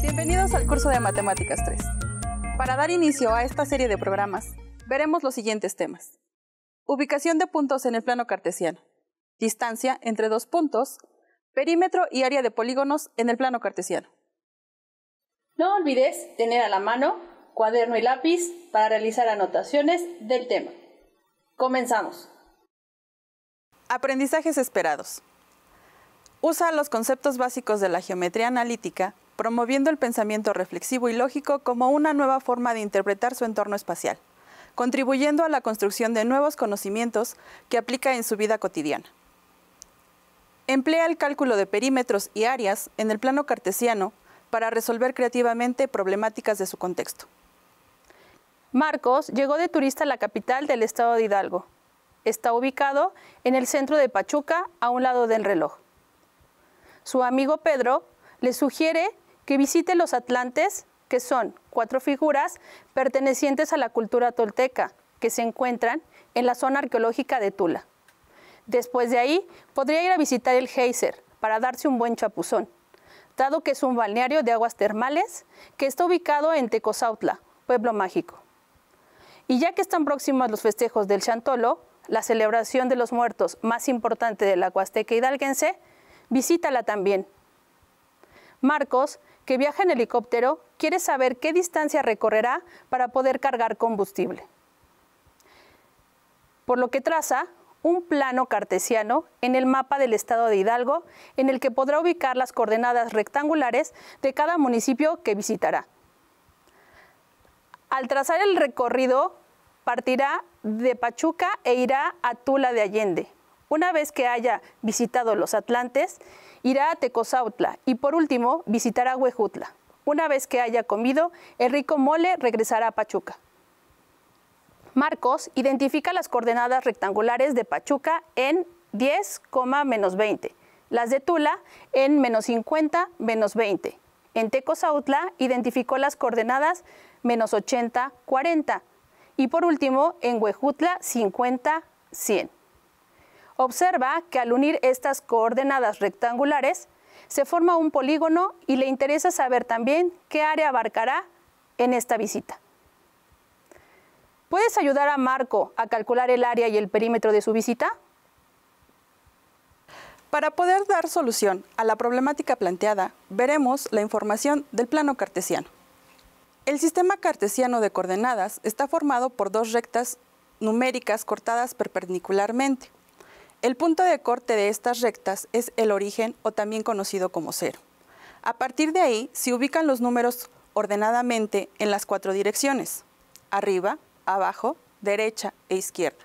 Bienvenidos al curso de Matemáticas 3. Para dar inicio a esta serie de programas, veremos los siguientes temas. Ubicación de puntos en el plano cartesiano. Distancia entre dos puntos. Perímetro y área de polígonos en el plano cartesiano. No olvides tener a la mano cuaderno y lápiz para realizar anotaciones del tema. Comenzamos. Aprendizajes esperados. Usa los conceptos básicos de la geometría analítica, promoviendo el pensamiento reflexivo y lógico como una nueva forma de interpretar su entorno espacial, contribuyendo a la construcción de nuevos conocimientos que aplica en su vida cotidiana. Emplea el cálculo de perímetros y áreas en el plano cartesiano para resolver creativamente problemáticas de su contexto. Marcos llegó de turista a la capital del estado de Hidalgo. Está ubicado en el centro de Pachuca, a un lado del reloj. Su amigo Pedro le sugiere que visite los Atlantes, que son cuatro figuras pertenecientes a la cultura tolteca, que se encuentran en la zona arqueológica de Tula. Después de ahí, podría ir a visitar el Geyser para darse un buen chapuzón, dado que es un balneario de aguas termales que está ubicado en Tecozautla, pueblo mágico. Y ya que están próximos los festejos del Chantolo, la celebración de los muertos más importante de la Huasteca hidalguense, visítala también. Marcos, que viaja en helicóptero, quiere saber qué distancia recorrerá para poder cargar combustible. Por lo que traza un plano cartesiano en el mapa del estado de Hidalgo, en el que podrá ubicar las coordenadas rectangulares de cada municipio que visitará. Al trazar el recorrido, partirá de Pachuca e irá a Tula de Allende. Una vez que haya visitado los Atlantes, irá a Tecozautla y por último visitará Huejutla. Una vez que haya comido, el rico mole regresará a Pachuca. Marcos identifica las coordenadas rectangulares de Pachuca en 10, menos 20, las de Tula en menos 50, menos 20. En Tecozautla identificó las coordenadas menos 80, 40. Y por último, en Huejutla, 50, 100. Observa que al unir estas coordenadas rectangulares, se forma un polígono y le interesa saber también qué área abarcará en esta visita. ¿Puedes ayudar a Marco a calcular el área y el perímetro de su visita? Para poder dar solución a la problemática planteada, veremos la información del plano cartesiano. El sistema cartesiano de coordenadas está formado por dos rectas numéricas cortadas perpendicularmente. El punto de corte de estas rectas es el origen o también conocido como cero. A partir de ahí se ubican los números ordenadamente en las cuatro direcciones, arriba, abajo, derecha e izquierda.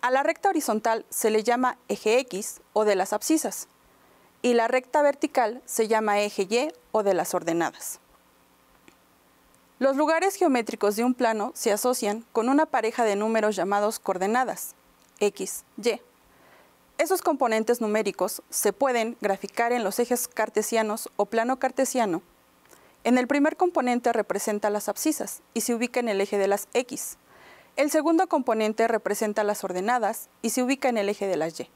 A la recta horizontal se le llama eje X o de las abscisas y la recta vertical se llama eje Y o de las ordenadas. Los lugares geométricos de un plano se asocian con una pareja de números llamados coordenadas, x, y. Esos componentes numéricos se pueden graficar en los ejes cartesianos o plano cartesiano. En el primer componente representa las abscisas y se ubica en el eje de las x. El segundo componente representa las ordenadas y se ubica en el eje de las y.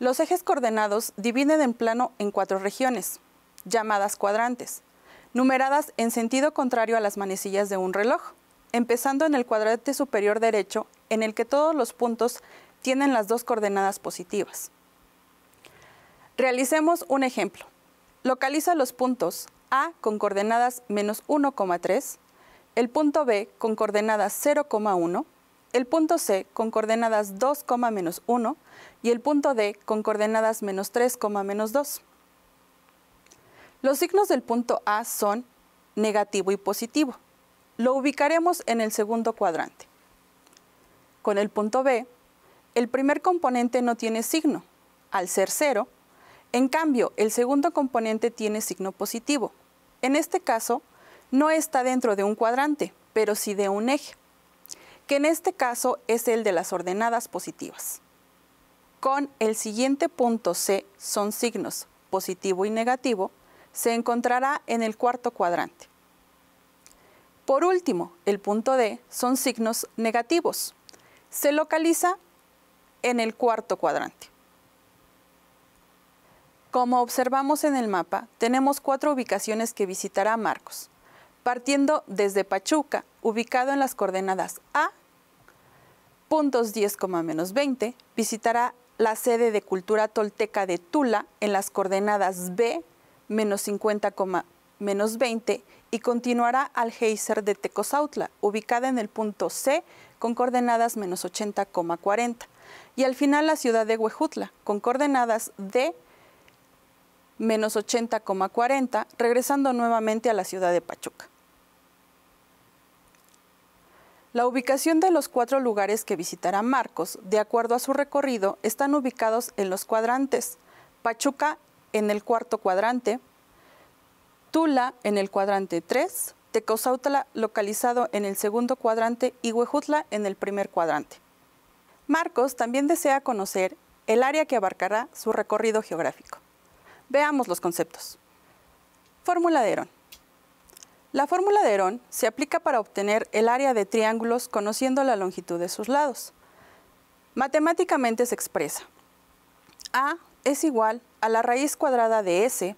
Los ejes coordenados dividen el plano en cuatro regiones, llamadas cuadrantes, numeradas en sentido contrario a las manecillas de un reloj, empezando en el cuadrante superior derecho, en el que todos los puntos tienen las dos coordenadas positivas. Realicemos un ejemplo. Localiza los puntos A con coordenadas menos 1,3, el punto B con coordenadas 0,1, el punto C con coordenadas 2, menos 1 y el punto D con coordenadas menos 3, 2. Los signos del punto A son negativo y positivo. Lo ubicaremos en el segundo cuadrante. Con el punto B, el primer componente no tiene signo, al ser cero. En cambio, el segundo componente tiene signo positivo. En este caso, no está dentro de un cuadrante, pero sí de un eje, que en este caso es el de las ordenadas positivas. Con el siguiente punto C son signos positivo y negativo, se encontrará en el cuarto cuadrante. Por último, el punto D son signos negativos. Se localiza en el cuarto cuadrante. Como observamos en el mapa, tenemos cuatro ubicaciones que visitará Marcos, partiendo desde Pachuca, ubicado en las coordenadas A, puntos 10,-20, visitará la sede de cultura tolteca de Tula en las coordenadas B, menos 50, menos 20 y continuará al geyser de Tecozautla, ubicada en el punto C con coordenadas menos 80,40 y al final la ciudad de Huejutla con coordenadas de menos 80,40, regresando nuevamente a la ciudad de Pachuca. La ubicación de los cuatro lugares que visitará Marcos, de acuerdo a su recorrido, están ubicados en los cuadrantes Pachuca en el cuarto cuadrante, Tula en el cuadrante 3, Tecozautla localizado en el segundo cuadrante y Huejutla en el primer cuadrante. Marcos también desea conocer el área que abarcará su recorrido geográfico. Veamos los conceptos. Fórmula de Herón. La fórmula de Herón se aplica para obtener el área de triángulos conociendo la longitud de sus lados. Matemáticamente se expresa A es igual a la raíz cuadrada de S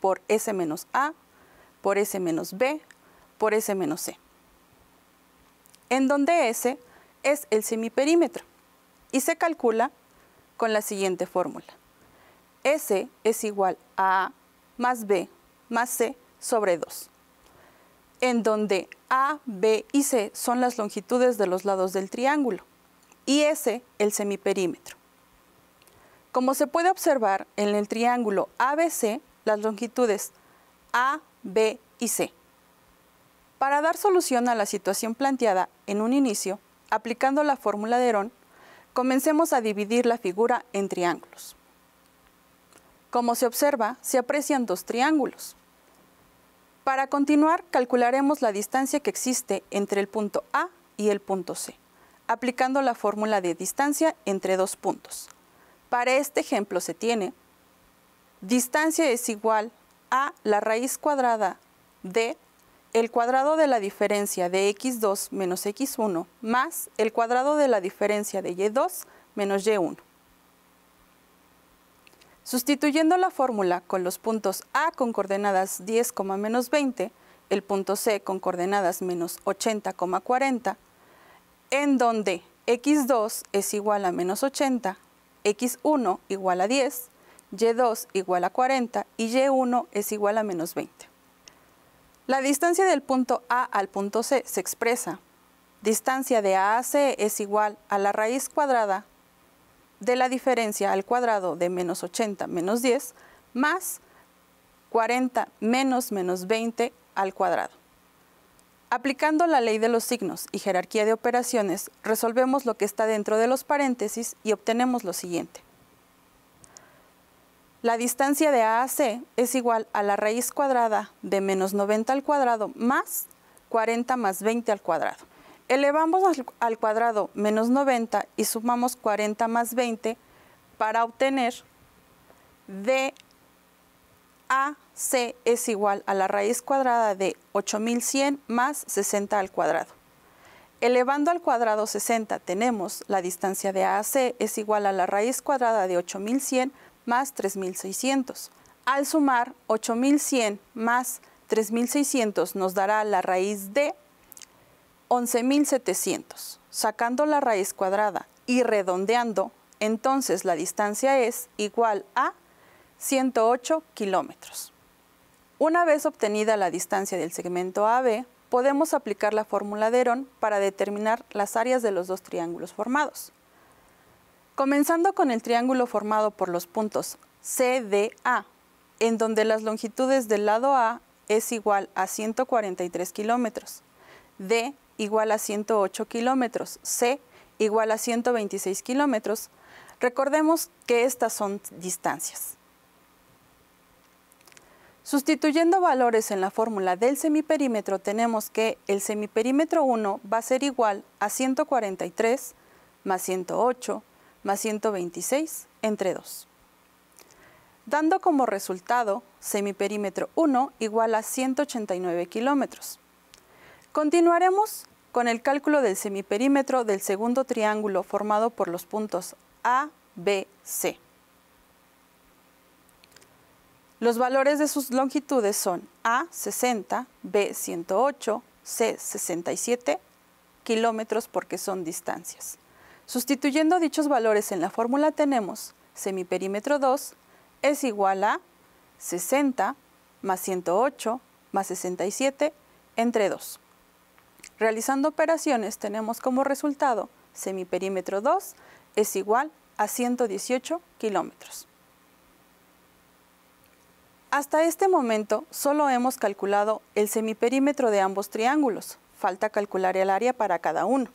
por S menos A por S menos B por S menos C, en donde S es el semiperímetro y se calcula con la siguiente fórmula. S es igual a A más B más C sobre 2, en donde A, B y C son las longitudes de los lados del triángulo y S el semiperímetro. Como se puede observar en el triángulo ABC, las longitudes A, B y C. Para dar solución a la situación planteada en un inicio, aplicando la fórmula de Herón, comencemos a dividir la figura en triángulos. Como se observa, se aprecian dos triángulos. Para continuar, calcularemos la distancia que existe entre el punto A y el punto C, aplicando la fórmula de distancia entre dos puntos, para este ejemplo se tiene distancia es igual a la raíz cuadrada de el cuadrado de la diferencia de x2 menos x1 más el cuadrado de la diferencia de y2 menos y1. Sustituyendo la fórmula con los puntos A con coordenadas 10, menos 20, el punto C con coordenadas menos 40, en donde x2 es igual a menos 80 x1 igual a 10, y2 igual a 40 y y1 es igual a menos 20. La distancia del punto A al punto C se expresa. Distancia de A a C es igual a la raíz cuadrada de la diferencia al cuadrado de menos 80 menos 10 más 40 menos menos 20 al cuadrado. Aplicando la ley de los signos y jerarquía de operaciones, resolvemos lo que está dentro de los paréntesis y obtenemos lo siguiente. La distancia de A a C es igual a la raíz cuadrada de menos 90 al cuadrado más 40 más 20 al cuadrado. Elevamos al cuadrado menos 90 y sumamos 40 más 20 para obtener D AC es igual a la raíz cuadrada de 8100 más 60 al cuadrado. Elevando al cuadrado 60 tenemos la distancia de AC es igual a la raíz cuadrada de 8100 más 3600. Al sumar 8100 más 3600 nos dará la raíz de 11700. Sacando la raíz cuadrada y redondeando, entonces la distancia es igual a 108 kilómetros. Una vez obtenida la distancia del segmento AB, podemos aplicar la fórmula de Herón para determinar las áreas de los dos triángulos formados. Comenzando con el triángulo formado por los puntos CDA, en donde las longitudes del lado A es igual a 143 kilómetros, D igual a 108 kilómetros, C igual a 126 kilómetros, recordemos que estas son distancias. Sustituyendo valores en la fórmula del semiperímetro tenemos que el semiperímetro 1 va a ser igual a 143 más 108 más 126 entre 2. Dando como resultado semiperímetro 1 igual a 189 kilómetros. Continuaremos con el cálculo del semiperímetro del segundo triángulo formado por los puntos A, B, C. Los valores de sus longitudes son A 60, B 108, C 67 kilómetros porque son distancias. Sustituyendo dichos valores en la fórmula tenemos semiperímetro 2 es igual a 60 más 108 más 67 entre 2. Realizando operaciones tenemos como resultado semiperímetro 2 es igual a 118 kilómetros. Hasta este momento solo hemos calculado el semiperímetro de ambos triángulos. Falta calcular el área para cada uno.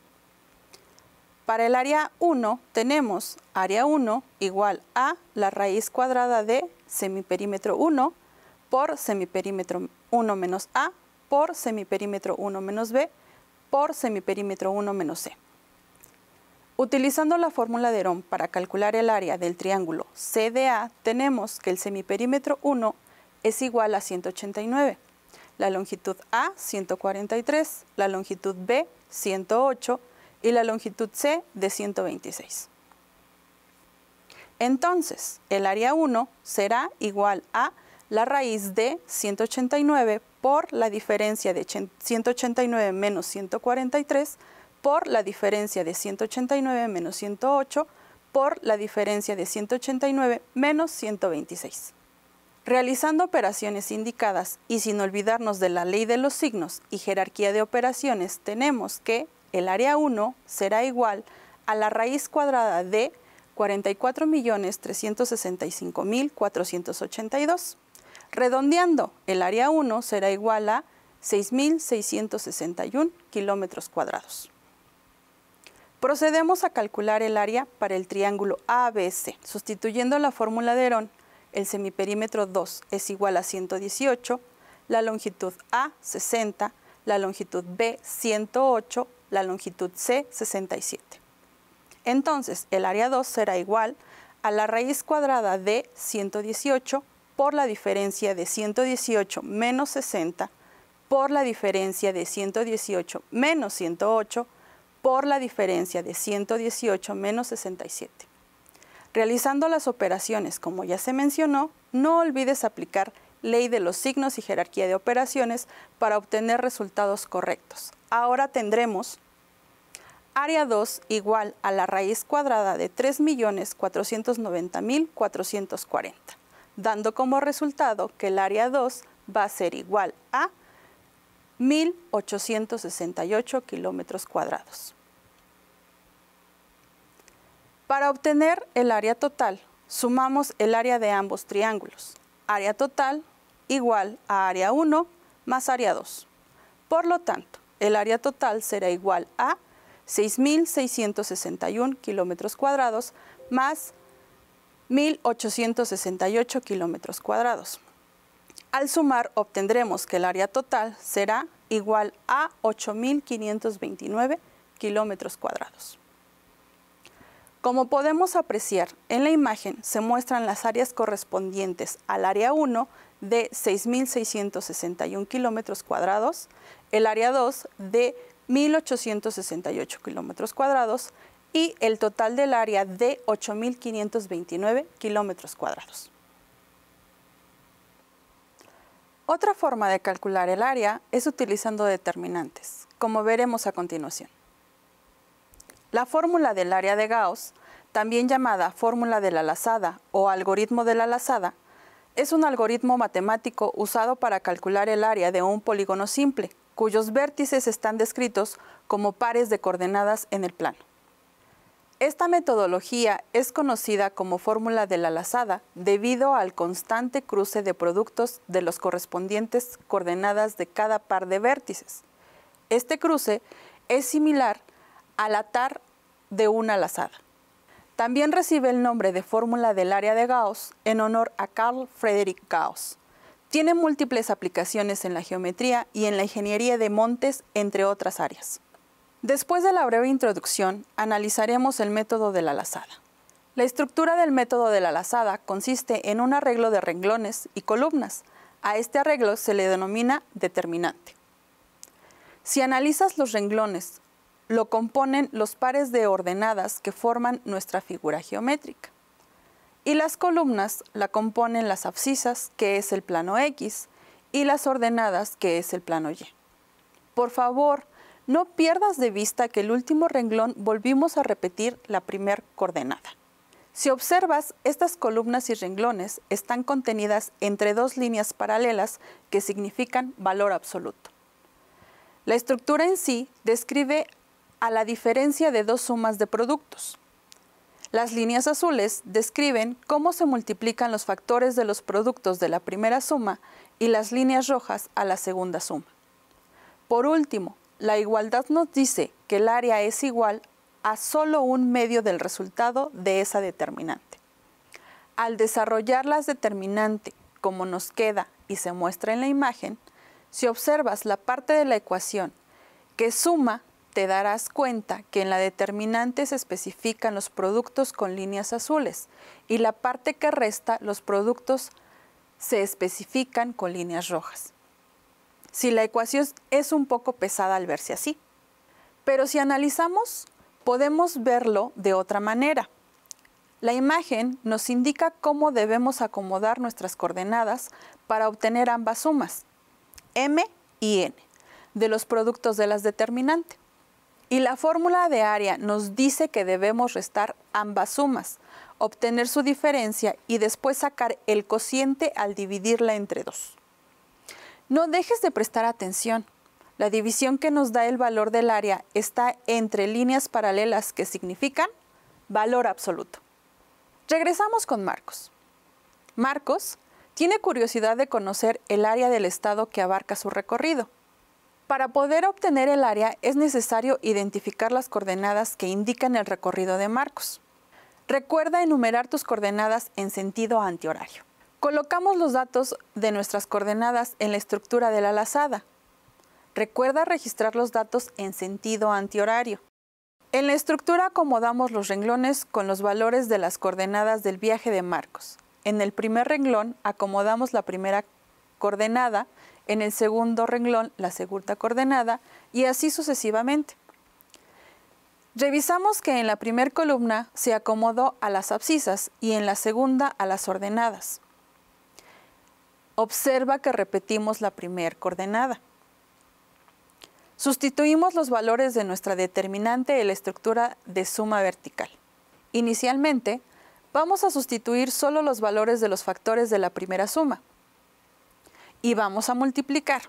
Para el área 1 tenemos área 1 igual a la raíz cuadrada de semiperímetro 1 por semiperímetro 1 menos a por semiperímetro 1 menos b por semiperímetro 1 menos c. Utilizando la fórmula de ROM para calcular el área del triángulo CDA, tenemos que el semiperímetro 1 es igual a 189, la longitud A 143, la longitud B 108 y la longitud C de 126. Entonces, el área 1 será igual a la raíz de 189 por la diferencia de 189 menos 143 por la diferencia de 189 menos 108 por la diferencia de 189 menos 126. Realizando operaciones indicadas y sin olvidarnos de la ley de los signos y jerarquía de operaciones, tenemos que el área 1 será igual a la raíz cuadrada de 44.365.482. Redondeando, el área 1 será igual a 6.661 kilómetros cuadrados. Procedemos a calcular el área para el triángulo ABC, sustituyendo la fórmula de Herón el semiperímetro 2 es igual a 118, la longitud A 60, la longitud B 108, la longitud C 67. Entonces, el área 2 será igual a la raíz cuadrada de 118 por la diferencia de 118 menos 60 por la diferencia de 118 menos 108 por la diferencia de 118 menos 67. Realizando las operaciones, como ya se mencionó, no olvides aplicar ley de los signos y jerarquía de operaciones para obtener resultados correctos. Ahora tendremos área 2 igual a la raíz cuadrada de 3.490.440, dando como resultado que el área 2 va a ser igual a 1.868 kilómetros cuadrados. Para obtener el área total, sumamos el área de ambos triángulos. Área total igual a área 1 más área 2. Por lo tanto, el área total será igual a 6.661 kilómetros cuadrados más 1.868 kilómetros cuadrados. Al sumar obtendremos que el área total será igual a 8.529 kilómetros cuadrados. Como podemos apreciar, en la imagen se muestran las áreas correspondientes al área 1 de 6.661 kilómetros cuadrados, el área 2 de 1.868 kilómetros cuadrados y el total del área de 8.529 kilómetros cuadrados. Otra forma de calcular el área es utilizando determinantes, como veremos a continuación. La fórmula del área de Gauss, también llamada fórmula de la lazada o algoritmo de la lazada, es un algoritmo matemático usado para calcular el área de un polígono simple, cuyos vértices están descritos como pares de coordenadas en el plano. Esta metodología es conocida como fórmula de la lazada debido al constante cruce de productos de los correspondientes coordenadas de cada par de vértices. Este cruce es similar al atar de una lazada. También recibe el nombre de fórmula del área de Gauss en honor a Carl Friedrich Gauss. Tiene múltiples aplicaciones en la geometría y en la ingeniería de montes, entre otras áreas. Después de la breve introducción, analizaremos el método de la lazada. La estructura del método de la lazada consiste en un arreglo de renglones y columnas. A este arreglo se le denomina determinante. Si analizas los renglones lo componen los pares de ordenadas que forman nuestra figura geométrica. Y las columnas la componen las abscisas, que es el plano X, y las ordenadas, que es el plano Y. Por favor, no pierdas de vista que el último renglón volvimos a repetir la primer coordenada. Si observas, estas columnas y renglones están contenidas entre dos líneas paralelas que significan valor absoluto. La estructura en sí describe a la diferencia de dos sumas de productos. Las líneas azules describen cómo se multiplican los factores de los productos de la primera suma y las líneas rojas a la segunda suma. Por último, la igualdad nos dice que el área es igual a solo un medio del resultado de esa determinante. Al desarrollar las determinante como nos queda y se muestra en la imagen, si observas la parte de la ecuación que suma te darás cuenta que en la determinante se especifican los productos con líneas azules y la parte que resta los productos se especifican con líneas rojas. Si la ecuación es un poco pesada al verse así, pero si analizamos podemos verlo de otra manera. La imagen nos indica cómo debemos acomodar nuestras coordenadas para obtener ambas sumas, m y n, de los productos de las determinantes. Y la fórmula de área nos dice que debemos restar ambas sumas, obtener su diferencia y después sacar el cociente al dividirla entre dos. No dejes de prestar atención. La división que nos da el valor del área está entre líneas paralelas que significan valor absoluto. Regresamos con Marcos. Marcos tiene curiosidad de conocer el área del estado que abarca su recorrido. Para poder obtener el área es necesario identificar las coordenadas que indican el recorrido de Marcos. Recuerda enumerar tus coordenadas en sentido antihorario. Colocamos los datos de nuestras coordenadas en la estructura de la lazada. Recuerda registrar los datos en sentido antihorario. En la estructura acomodamos los renglones con los valores de las coordenadas del viaje de Marcos. En el primer renglón acomodamos la primera coordenada, en el segundo renglón la segunda coordenada y así sucesivamente. Revisamos que en la primera columna se acomodó a las abscisas y en la segunda a las ordenadas. Observa que repetimos la primera coordenada. Sustituimos los valores de nuestra determinante en la estructura de suma vertical. Inicialmente, vamos a sustituir solo los valores de los factores de la primera suma y vamos a multiplicar.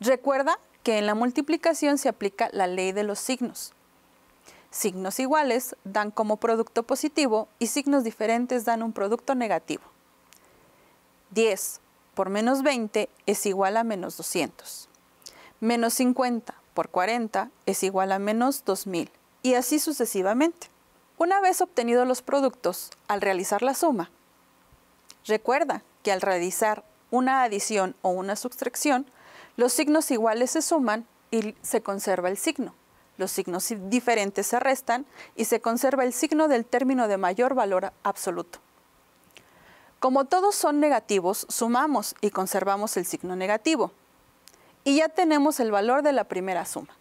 Recuerda que en la multiplicación se aplica la ley de los signos. Signos iguales dan como producto positivo y signos diferentes dan un producto negativo. 10 por menos 20 es igual a menos 200. Menos 50 por 40 es igual a menos 2000 y así sucesivamente. Una vez obtenidos los productos, al realizar la suma, recuerda que al realizar una adición o una sustracción, los signos iguales se suman y se conserva el signo. Los signos diferentes se restan y se conserva el signo del término de mayor valor absoluto. Como todos son negativos, sumamos y conservamos el signo negativo. Y ya tenemos el valor de la primera suma.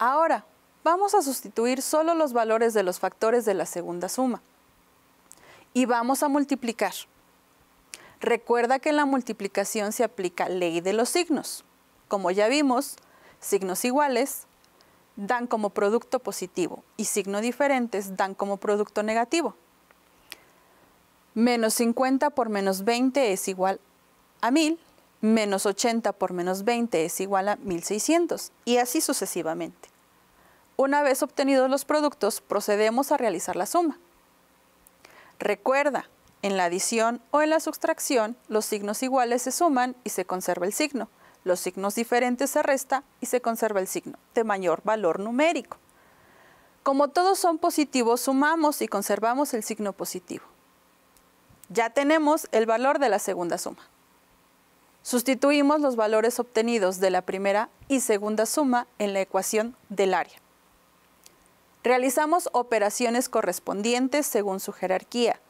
Ahora, vamos a sustituir solo los valores de los factores de la segunda suma. Y vamos a multiplicar. Recuerda que en la multiplicación se aplica ley de los signos. Como ya vimos, signos iguales dan como producto positivo y signos diferentes dan como producto negativo. Menos 50 por menos 20 es igual a 1000, menos 80 por menos 20 es igual a 1600 y así sucesivamente. Una vez obtenidos los productos, procedemos a realizar la suma. Recuerda, en la adición o en la sustracción, los signos iguales se suman y se conserva el signo. Los signos diferentes se resta y se conserva el signo, de mayor valor numérico. Como todos son positivos, sumamos y conservamos el signo positivo. Ya tenemos el valor de la segunda suma. Sustituimos los valores obtenidos de la primera y segunda suma en la ecuación del área. Realizamos operaciones correspondientes según su jerarquía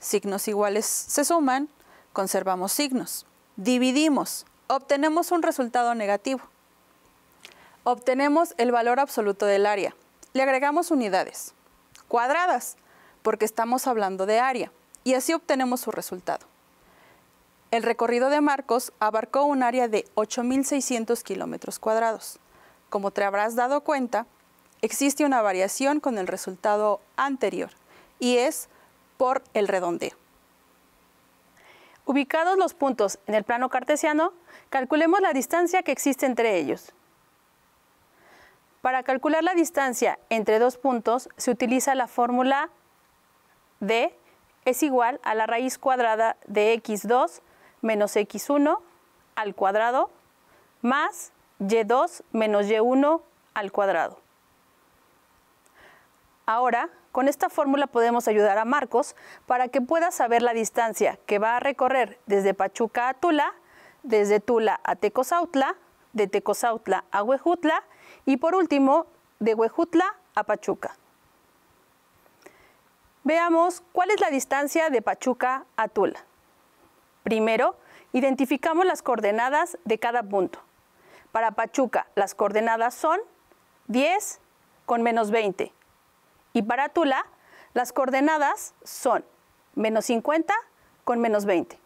signos iguales se suman, conservamos signos. Dividimos, obtenemos un resultado negativo. Obtenemos el valor absoluto del área. Le agregamos unidades cuadradas, porque estamos hablando de área, y así obtenemos su resultado. El recorrido de Marcos abarcó un área de 8.600 kilómetros cuadrados. Como te habrás dado cuenta, existe una variación con el resultado anterior, y es por el redondeo. Ubicados los puntos en el plano cartesiano, calculemos la distancia que existe entre ellos. Para calcular la distancia entre dos puntos se utiliza la fórmula d es igual a la raíz cuadrada de x2 menos x1 al cuadrado más y2 menos y1 al cuadrado. Ahora con esta fórmula podemos ayudar a Marcos para que pueda saber la distancia que va a recorrer desde Pachuca a Tula, desde Tula a Tecozautla, de Tecozautla a Huejutla y por último de Huejutla a Pachuca. Veamos cuál es la distancia de Pachuca a Tula. Primero, identificamos las coordenadas de cada punto. Para Pachuca, las coordenadas son 10 con menos 20, y para Tula, las coordenadas son menos 50 con menos 20.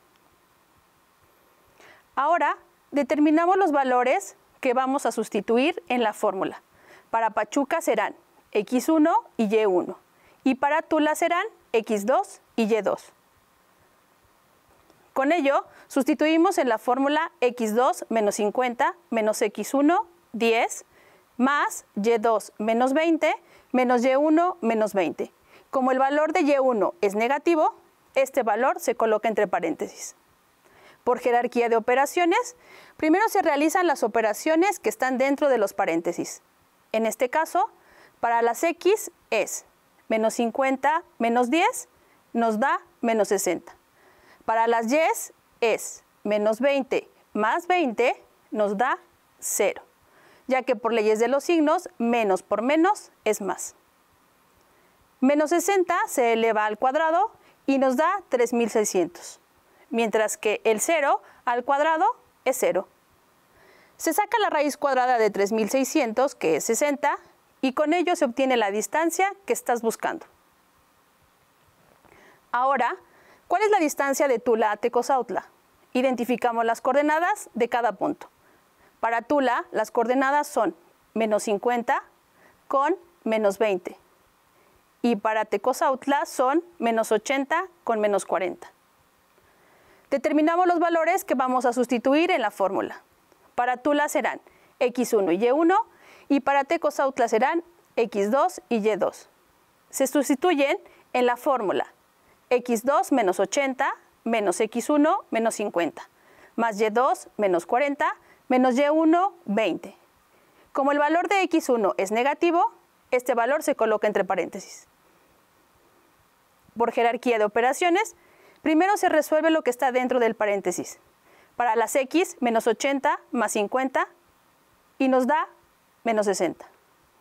Ahora determinamos los valores que vamos a sustituir en la fórmula. Para Pachuca serán x1 y y1 y para Tula serán x2 y y2. Con ello, sustituimos en la fórmula x2 menos 50 menos x1, 10, más y2 menos 20 menos y1 menos 20. Como el valor de y1 es negativo, este valor se coloca entre paréntesis. Por jerarquía de operaciones, primero se realizan las operaciones que están dentro de los paréntesis. En este caso, para las x es menos 50 menos 10 nos da menos 60. Para las y es menos 20 más 20 nos da 0 ya que por leyes de los signos, menos por menos es más. Menos 60 se eleva al cuadrado y nos da 3600, mientras que el 0 al cuadrado es 0. Se saca la raíz cuadrada de 3600, que es 60, y con ello se obtiene la distancia que estás buscando. Ahora, ¿cuál es la distancia de Tula a Identificamos las coordenadas de cada punto. Para Tula, las coordenadas son menos 50 con menos 20. Y para Tecozautla son menos 80 con menos 40. Determinamos los valores que vamos a sustituir en la fórmula. Para Tula serán x1 y y1 y para Tecozautla serán x2 y y2. Se sustituyen en la fórmula x2 menos 80 menos x1 menos 50 más y2 menos 40 menos y1, 20. Como el valor de x1 es negativo, este valor se coloca entre paréntesis. Por jerarquía de operaciones, primero se resuelve lo que está dentro del paréntesis. Para las x, menos 80 más 50 y nos da menos 60,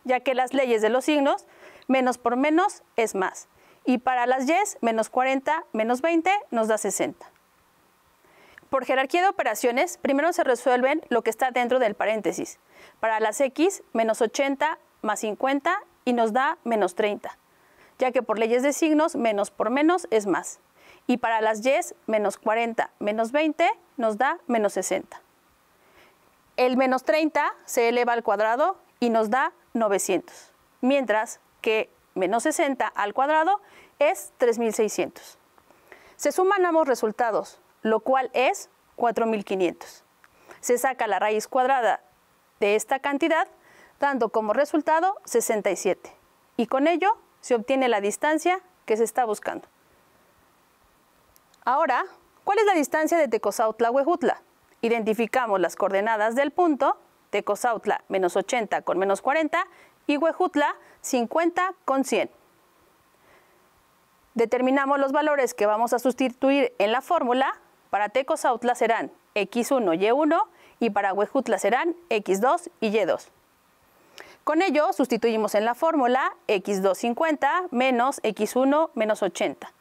ya que las leyes de los signos, menos por menos es más. Y para las y, menos 40 menos 20 nos da 60. Por jerarquía de operaciones, primero se resuelven lo que está dentro del paréntesis. Para las x, menos 80 más 50 y nos da menos 30, ya que por leyes de signos, menos por menos es más. Y para las y, menos 40 menos 20 nos da menos 60. El menos 30 se eleva al cuadrado y nos da 900, mientras que menos 60 al cuadrado es 3600. Se suman ambos resultados, lo cual es 4.500. Se saca la raíz cuadrada de esta cantidad, dando como resultado 67. Y con ello se obtiene la distancia que se está buscando. Ahora, ¿cuál es la distancia de Tecozautla a Huejutla? Identificamos las coordenadas del punto, Tecozautla menos 80 con menos 40 y Huejutla 50 con 100. Determinamos los valores que vamos a sustituir en la fórmula para la serán X1, Y1 y para Huejutla serán X2 y Y2. Con ello sustituimos en la fórmula X250 menos X1 menos 80.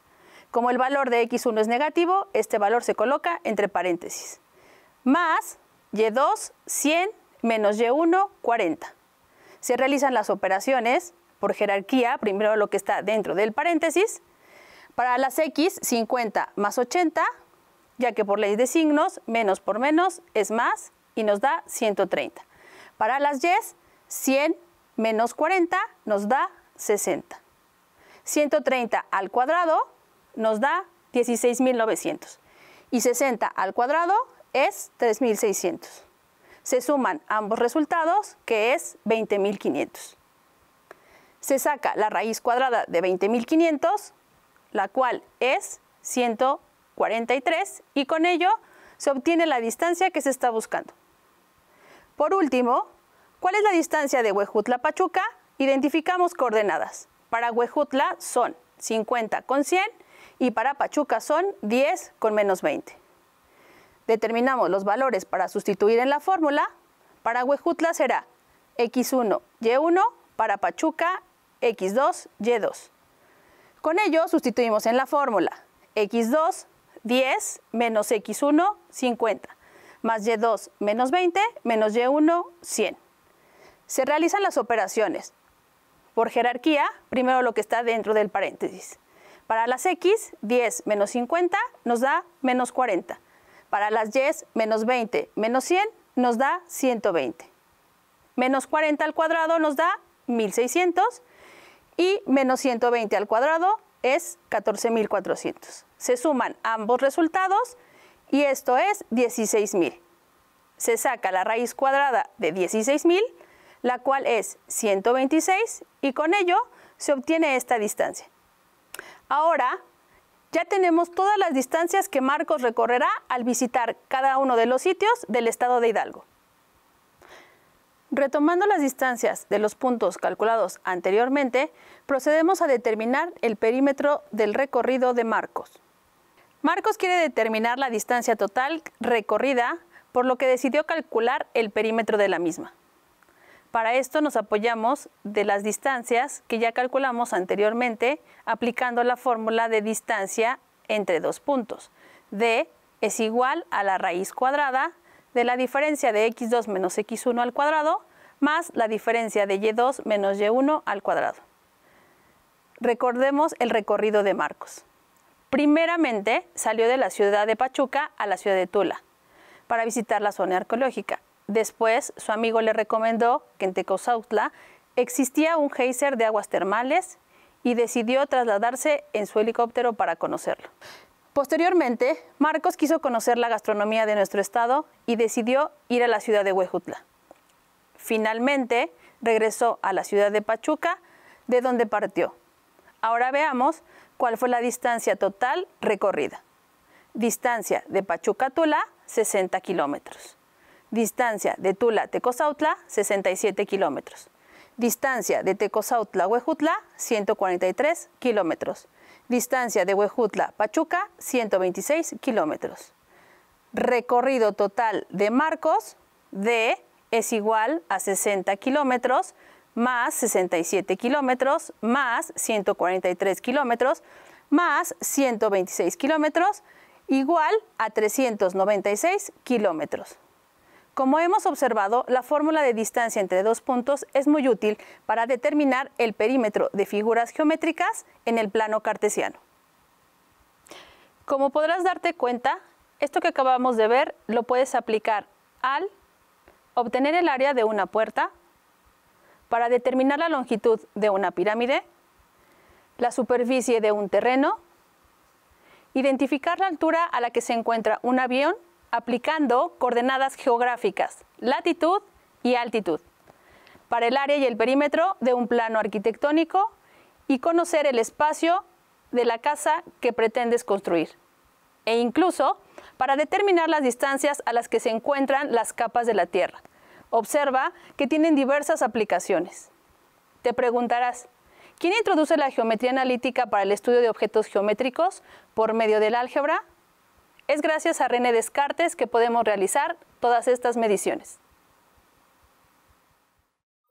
Como el valor de X1 es negativo, este valor se coloca entre paréntesis. Más Y2 100 menos Y1 40. Se realizan las operaciones por jerarquía, primero lo que está dentro del paréntesis. Para las X 50 más 80 ya que por ley de signos, menos por menos es más y nos da 130. Para las yes, 100 menos 40 nos da 60. 130 al cuadrado nos da 16.900 y 60 al cuadrado es 3.600. Se suman ambos resultados, que es 20.500. Se saca la raíz cuadrada de 20.500, la cual es 130. 43 y con ello se obtiene la distancia que se está buscando. Por último, ¿cuál es la distancia de Huejutla Pachuca? Identificamos coordenadas. Para Huejutla son 50 con 100 y para Pachuca son 10 con menos 20. Determinamos los valores para sustituir en la fórmula. Para Huejutla será x1, y1, para Pachuca x2, y2. Con ello sustituimos en la fórmula x2 10 menos x1, 50, más y2 menos 20, menos y1, 100. Se realizan las operaciones. Por jerarquía, primero lo que está dentro del paréntesis. Para las x, 10 menos 50 nos da menos 40. Para las y, menos 20 menos 100 nos da 120. Menos 40 al cuadrado nos da 1600 y menos 120 al cuadrado es 14.400. Se suman ambos resultados y esto es 16.000. Se saca la raíz cuadrada de 16.000, la cual es 126 y con ello se obtiene esta distancia. Ahora ya tenemos todas las distancias que Marcos recorrerá al visitar cada uno de los sitios del estado de Hidalgo. Retomando las distancias de los puntos calculados anteriormente, procedemos a determinar el perímetro del recorrido de Marcos. Marcos quiere determinar la distancia total recorrida, por lo que decidió calcular el perímetro de la misma. Para esto nos apoyamos de las distancias que ya calculamos anteriormente aplicando la fórmula de distancia entre dos puntos. D es igual a la raíz cuadrada de la diferencia de x2 menos x1 al cuadrado más la diferencia de y2 menos y1 al cuadrado. Recordemos el recorrido de Marcos. Primeramente salió de la ciudad de Pachuca a la ciudad de Tula para visitar la zona arqueológica. Después, su amigo le recomendó que en Tecozautla existía un geyser de aguas termales y decidió trasladarse en su helicóptero para conocerlo. Posteriormente, Marcos quiso conocer la gastronomía de nuestro estado y decidió ir a la ciudad de Huejutla. Finalmente, regresó a la ciudad de Pachuca, de donde partió. Ahora veamos cuál fue la distancia total recorrida. Distancia de Pachuca a Tula, 60 kilómetros. Distancia de Tula a Tecozautla, 67 kilómetros. Distancia de Tecozautla a Huejutla, 143 kilómetros. Distancia de Huejutla a Pachuca, 126 kilómetros. Recorrido total de Marcos, D, es igual a 60 kilómetros más 67 kilómetros, más 143 kilómetros, más 126 kilómetros, igual a 396 kilómetros. Como hemos observado, la fórmula de distancia entre dos puntos es muy útil para determinar el perímetro de figuras geométricas en el plano cartesiano. Como podrás darte cuenta, esto que acabamos de ver lo puedes aplicar al obtener el área de una puerta, para determinar la longitud de una pirámide, la superficie de un terreno, identificar la altura a la que se encuentra un avión aplicando coordenadas geográficas, latitud y altitud, para el área y el perímetro de un plano arquitectónico y conocer el espacio de la casa que pretendes construir, e incluso para determinar las distancias a las que se encuentran las capas de la Tierra. Observa que tienen diversas aplicaciones. Te preguntarás, ¿quién introduce la geometría analítica para el estudio de objetos geométricos por medio del álgebra? Es gracias a René Descartes que podemos realizar todas estas mediciones.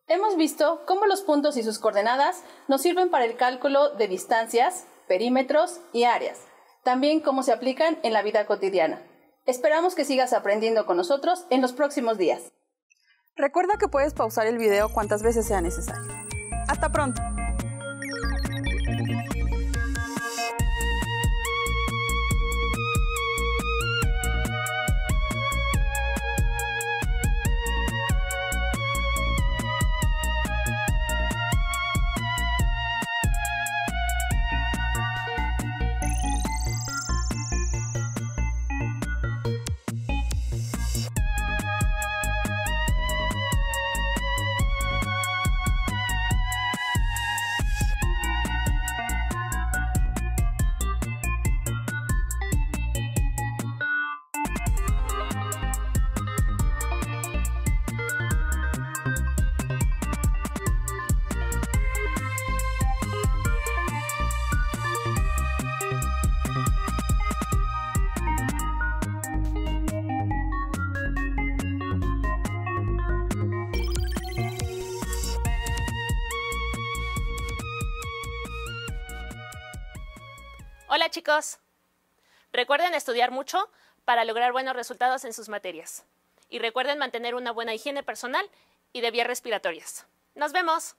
Hemos visto cómo los puntos y sus coordenadas nos sirven para el cálculo de distancias, perímetros y áreas, también cómo se aplican en la vida cotidiana. Esperamos que sigas aprendiendo con nosotros en los próximos días. Recuerda que puedes pausar el video cuantas veces sea necesario. ¡Hasta pronto! chicos. Recuerden estudiar mucho para lograr buenos resultados en sus materias. Y recuerden mantener una buena higiene personal y de vías respiratorias. ¡Nos vemos!